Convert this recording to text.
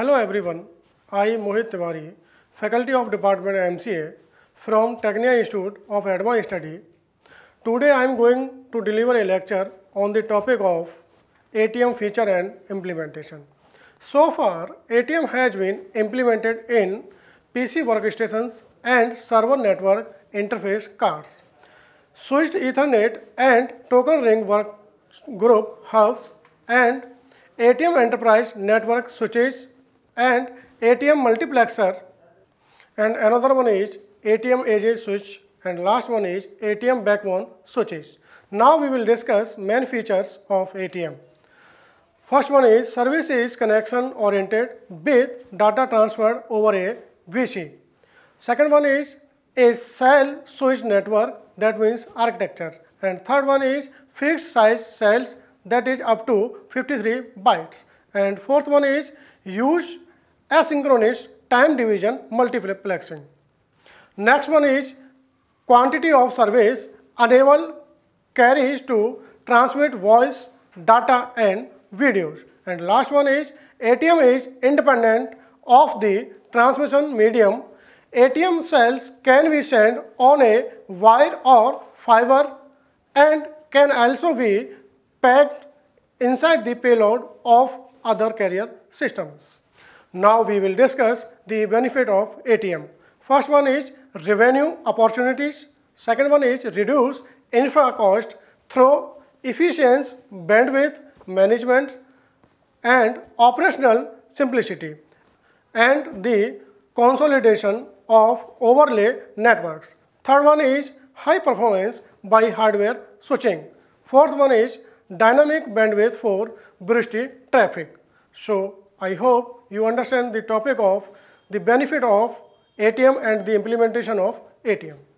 Hello everyone, I am Mohit Tiwari, Faculty of Department MCA from Technia Institute of Advanced Study. Today I am going to deliver a lecture on the topic of ATM feature and implementation. So far, ATM has been implemented in PC workstations and server network interface cards. Switched Ethernet and Token Ring work group hubs and ATM enterprise network switches and ATM multiplexer and another one is ATM edge switch and last one is ATM backbone switches. Now we will discuss main features of ATM. First one is service is connection oriented with data transfer over a VC. Second one is a cell switch network that means architecture and third one is fixed size cells that is up to 53 bytes and fourth one is use asynchronous time division multiplexing. Next one is quantity of service enable carriers to transmit voice, data and videos. And last one is ATM is independent of the transmission medium. ATM cells can be sent on a wire or fiber and can also be packed inside the payload of other carrier systems. Now we will discuss the benefit of ATM. First one is revenue opportunities. Second one is reduce infra cost through efficiency, bandwidth, management and operational simplicity and the consolidation of overlay networks. Third one is high performance by hardware switching. Fourth one is dynamic bandwidth for bursty traffic. So I hope you understand the topic of the benefit of ATM and the implementation of ATM.